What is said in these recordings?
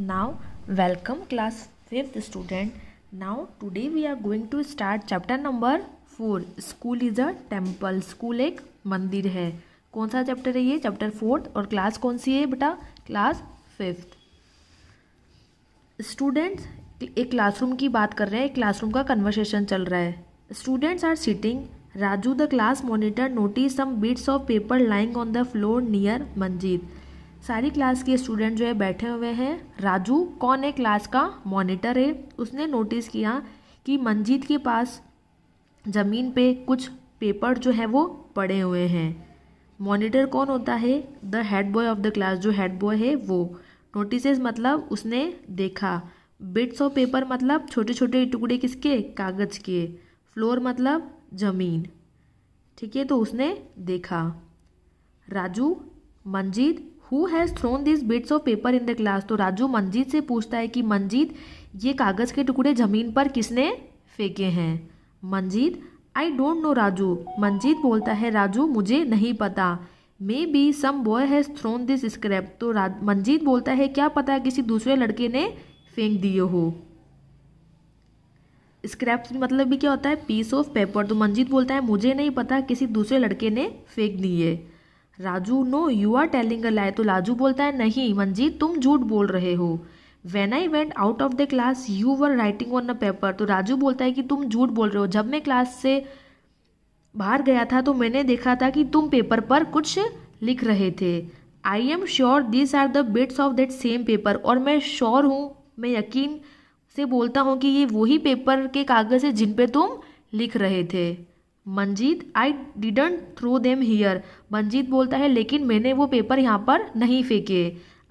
now welcome class 5th student now today we are going to start chapter number 4 school is a temple school एक मंदिर है कौन सा chapter है ये चैप्टर फोर्थ और क्लास कौन सी है बेटा क्लास फिफ्थ स्टूडेंट्स एक क्लासरूम की बात कर रहे हैं क्लासरूम का कन्वर्सेशन चल रहा है students are sitting Raju the class monitor notice some bits of paper lying on the floor near Manjeet सारी क्लास के स्टूडेंट जो है बैठे हुए हैं राजू कौन है क्लास का मॉनिटर है उसने नोटिस किया कि मंजीत के पास ज़मीन पे कुछ पेपर जो है वो पड़े हुए हैं मॉनिटर कौन होता है the head boy of the class जो हेड बॉय है वो नोटिस मतलब उसने देखा बिट्स ऑफ पेपर मतलब छोटे छोटे टुकड़े किसके कागज़ के फ्लोर मतलब ज़मीन ठीक है तो उसने देखा Raju Manjeet who has thrown this bits of paper in the class तो राजू मंजीत से पूछता है कि मंजीत ये कागज़ के टुकड़े ज़मीन पर किसने फेंके हैं Manjeet I don't know Raju Manjeet बोलता है राजू मुझे नहीं पता maybe some boy has thrown this scrap तो मंजीत बोलता है क्या पता है किसी दूसरे लड़के ने फेंक दिए हो स्क्रैप्स मतलब भी क्या होता है पीस ऑफ पेपर तो मंजीत बोलता है मुझे नहीं पता किसी दूसरे लड़के ने फेंक दिए Raju no you are telling a lie तो राजू बोलता है नहीं मंजीत तुम झूठ बोल रहे हो when I went out of the class you were writing on a paper तो राजू बोलता है कि तुम झूठ बोल रहे हो जब मैं क्लास से बाहर गया था तो मैंने देखा था कि तुम पेपर पर कुछ लिख रहे थे I am sure this are the bits of that same paper और मैं श्योर हूँ मैं यकीन से बोलता हूँ कि ये वही पेपर के कागज़ है जिन पे तुम लिख रहे थे Manjeet I didn't throw them here Manjeet बोलता है लेकिन मैंने वो पेपर यहाँ पर नहीं फेंके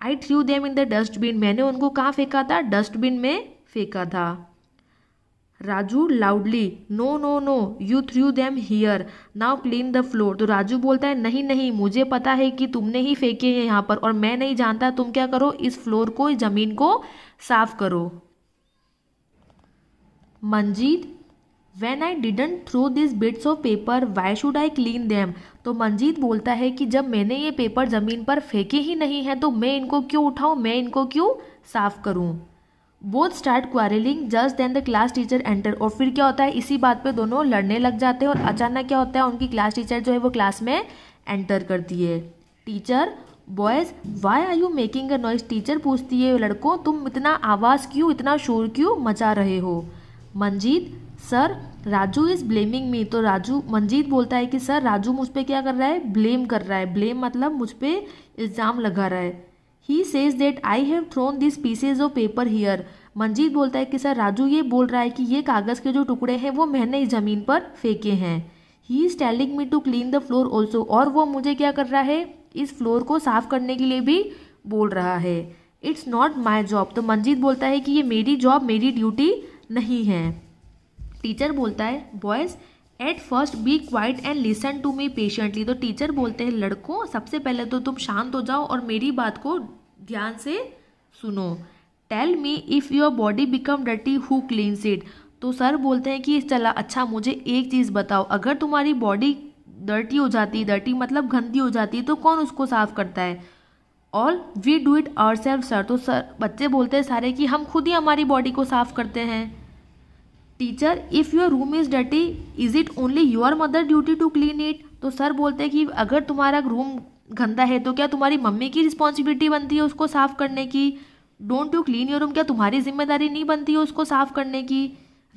I threw them in the dustbin मैंने उनको कहाँ फेंका था डस्टबिन में फेंका था Raju loudly no no no you threw them here now clean the floor तो राजू बोलता है नहीं नहीं मुझे पता है कि तुमने ही फेंके हैं यहाँ पर और मैं नहीं जानता तुम क्या करो इस फ्लोर को इस ज़मीन को साफ करो Manjeet when I didn't throw this bits of paper why should I clean them तो मंजीत बोलता है कि जब मैंने ये पेपर ज़मीन पर फेंके ही नहीं हैं तो मैं इनको क्यों उठाऊँ मैं इनको क्यों साफ़ करूँ both start quarrelling just then the class teacher enter और फिर क्या होता है इसी बात पे दोनों लड़ने लग जाते हैं और अचानक क्या होता है उनकी क्लास टीचर जो है वो क्लास में एंटर करती है teacher boys why are you making a noise teacher पूछती है लड़कों तुम इतना आवाज़ क्यों इतना शोर क्यों मचा रहे हो Manjeet sir Raju is blaming me तो राजू मंजीत बोलता है कि सर राजू मुझ पर क्या कर रहा है ब्लेम कर रहा है ब्लेम मतलब मुझ पर इल्ज़ाम लगा रहा है he says that I have thrown this pieces of paper here Manjeet बोलता है कि सर राजू ये बोल रहा है कि ये कागज़ के जो टुकड़े हैं वो मैंने इस ज़मीन पर फेंके हैं he is telling me to clean the floor also और वो मुझे क्या कर रहा है इस फ्लोर को साफ़ करने के लिए भी बोल रहा है इट्स नॉट माई जॉब तो मंजीत बोलता है कि ये मेरी जॉब मेरी ड्यूटी नहीं है टीचर बोलता है boys at first be quiet and listen to me patiently तो टीचर बोलते हैं लड़कों सबसे पहले तो तुम शांत हो जाओ और मेरी बात को ध्यान से सुनो tell me if your body become dirty who cleans it तो सर बोलते हैं कि चला अच्छा मुझे एक चीज़ बताओ अगर तुम्हारी बॉडी डर्टी हो जाती डर्टी मतलब गंदी हो जाती तो कौन उसको साफ़ करता है और we do it our self sir तो सर बच्चे बोलते हैं सारे कि हम खुद ही हमारी बॉडी को साफ़ करते हैं teacher if your room is dirty is it only your mother duty to clean it तो सर बोलते हैं कि अगर तुम्हारा रूम गंदा है तो क्या तुम्हारी मम्मी की रिस्पॉन्सिबिलिटी बनती है उसको साफ़ करने की don't you clean your room क्या तुम्हारी जिम्मेदारी नहीं बनती है उसको साफ़ करने की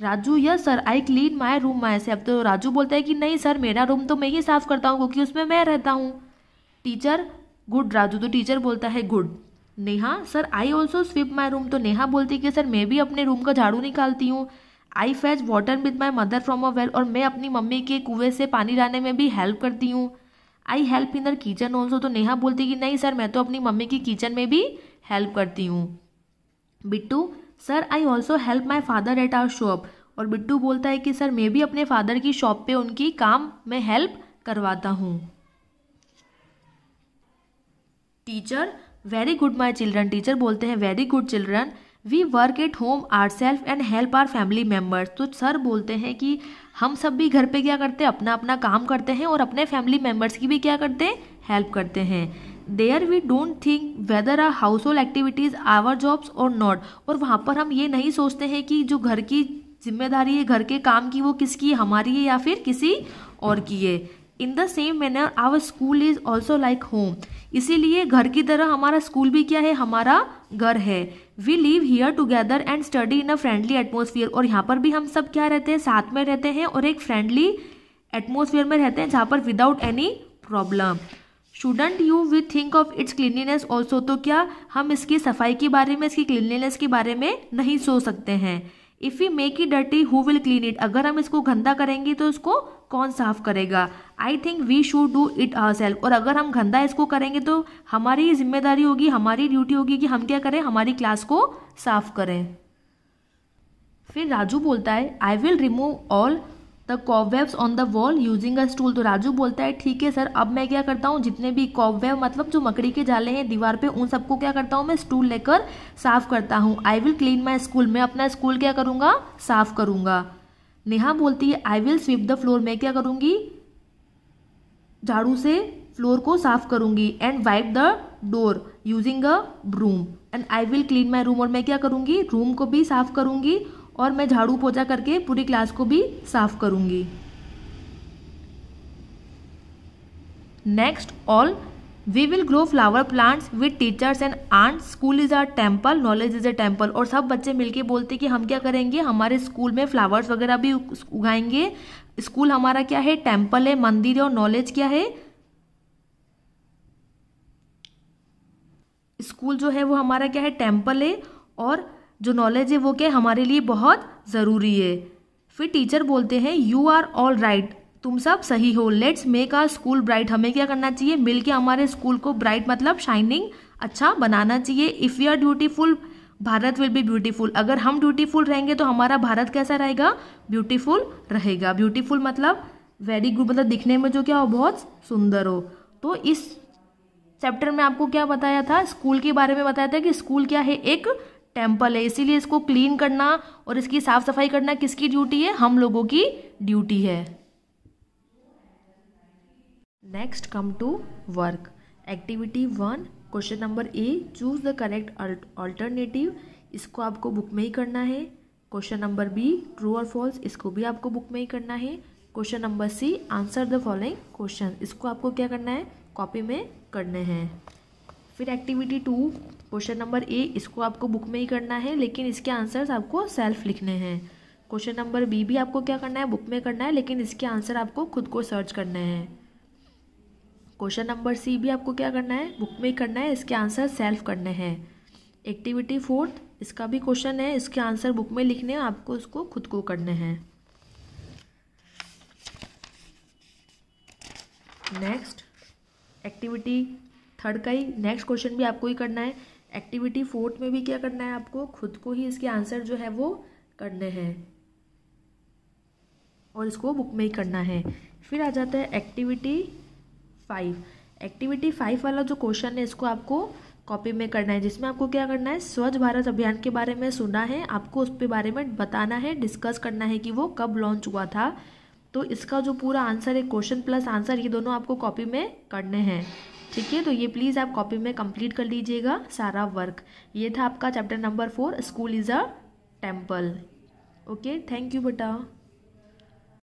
Raju yes sir I clean my room my अब तो राजू बोलता है कि नहीं सर मेरा रूम तो मैं ही साफ़ करता हूँ क्योंकि उसमें मैं रहता हूँ टीचर गुड राजू तो टीचर बोलता है good Neha sir I also sweep my room तो नेहा बोलती है कि सर मैं भी अपने रूम का झाड़ू निकालती हूँ I fetch water with my mother from a well और मैं अपनी मम्मी के कुएं से पानी लाने में भी हेल्प करती हूँ I help in the kitchen also तो नेहा बोलती कि नहीं सर मैं तो अपनी मम्मी की किचन में भी हेल्प करती हूँ Bittu sir I also help my father at our shop और बिट्टू बोलता है कि सर मैं भी अपने फादर की शॉप पे उनकी काम में हेल्प करवाता हूँ teacher very good my children teacher बोलते हैं very good children we work at home our self and help our family members तो सर बोलते हैं कि हम सब भी घर पे क्या करते हैं अपना अपना काम करते हैं और अपने फैमिली मेम्बर्स की भी क्या करते हैं हेल्प करते हैं there we don't think whether our household activities our jobs or not और वहाँ पर हम ये नहीं सोचते हैं कि जो घर की जिम्मेदारी है घर के काम की वो किसकी हमारी है या फिर किसी और की है in the same manner our school is also like home इसीलिए घर की तरह हमारा स्कूल भी क्या है हमारा घर है we live here together and study in a friendly atmosphere और यहाँ पर भी हम सब क्या रहते हैं साथ में रहते हैं और एक फ्रेंडली एटमोसफियर में रहते हैं जहाँ पर without any problem student you we think of its cleanliness also तो क्या हम इसकी सफाई के बारे में इसकी क्लिनलीनेस के बारे में नहीं सोच सकते हैं if you make it dirty who will clean it अगर हम इसको गंदा करेंगे तो इसको कौन साफ करेगा I think we should do it our self और अगर हम गंदा इसको करेंगे तो हमारी जिम्मेदारी होगी हमारी ड्यूटी होगी कि हम क्या करें हमारी क्लास को साफ करें फिर राजू बोलता है I will remove all the cobwebs on the wall using a stool तो राजू बोलता है ठीक है सर अब मैं क्या करता हूँ जितने भी कॉबवेब मतलब जो मकड़ी के जाले हैं दीवार पे उन सबको क्या करता हूँ मैं स्टूल लेकर साफ करता हूँ I will clean my school मैं अपना स्कूल क्या करूँगा साफ करूँगा नेहा बोलती है I will sweep the floor मैं क्या करूंगी झाड़ू से फ्लोर को साफ करूंगी and wipe the door using a broom and I will clean my room और मैं क्या करूंगी रूम को भी साफ करूंगी और मैं झाड़ू पोछा करके पूरी क्लास को भी साफ करूंगी next all we will grow flower plants with teachers and aunt school is our temple knowledge is a temple और सब बच्चे मिलके बोलते कि हम क्या करेंगे हमारे स्कूल में फ्लावर्स वगैरह भी उगाएंगे स्कूल हमारा क्या है टेम्पल है मंदिर है और नॉलेज क्या है स्कूल जो है वो हमारा क्या है टेम्पल है और जो नॉलेज है वो क्या हमारे लिए बहुत ज़रूरी है फिर टीचर बोलते हैं यू आर ऑल राइट तुम सब सही हो let's make our school bright हमें क्या करना चाहिए मिलके हमारे स्कूल को ब्राइट मतलब शाइनिंग अच्छा बनाना चाहिए if you are beautiful Bharat will be beautiful अगर हम ब्यूटीफुल रहेंगे तो हमारा भारत कैसा रहेगा ब्यूटीफुल रहेगा ब्यूटीफुल मतलब वेरी गुड मतलब दिखने में जो क्या हो बहुत सुंदर हो तो इस चैप्टर में आपको क्या बताया था स्कूल के बारे में बताया था कि स्कूल क्या है एक टेम्पल है इसीलिए इसको क्लीन करना और इसकी साफ़ सफाई करना किसकी ड्यूटी है हम लोगों की ड्यूटी है next come to work activity one question number A choose the correct alternative इसको आपको बुक में ही करना है क्वेश्चन नंबर बी ट्रू और फॉल्स इसको भी आपको बुक में ही करना है question number C answer the following question इसको आपको क्या करना है कॉपी में करने हैं फिर activity two question number A इसको आपको बुक में ही करना है लेकिन इसके आंसर्स आपको सेल्फ लिखने हैं क्वेश्चन नंबर बी भी आपको क्या करना है बुक में करना है लेकिन इसके आंसर आपको खुद को सर्च करना है क्वेश्चन नंबर सी भी आपको क्या करना है बुक में ही करना है इसके आंसर सेल्फ करने हैं एक्टिविटी फोर्थ इसका भी क्वेश्चन है इसके आंसर बुक में लिखने हैं आपको उसको खुद को करने हैं नेक्स्ट एक्टिविटी थर्ड का ही नेक्स्ट क्वेश्चन भी आपको ही करना है एक्टिविटी फोर्थ में भी क्या करना है आपको खुद को ही इसके आंसर जो है वो करने हैं और इसको बुक में ही करना है फिर आ जाता है एक्टिविटी फाइव एक्टिविटी फाइव वाला जो क्वेश्चन है इसको आपको कॉपी में करना है जिसमें आपको क्या करना है स्वच्छ भारत अभियान के बारे में सुना है आपको उसके बारे में बताना है डिस्कस करना है कि वो कब लॉन्च हुआ था तो इसका जो पूरा आंसर है क्वेश्चन प्लस आंसर ये दोनों आपको कॉपी में करने हैं ठीक है तो ये प्लीज़ आप कॉपी में कंप्लीट कर लीजिएगा सारा वर्क ये था आपका chapter number four school is a temple okay thank you बेटा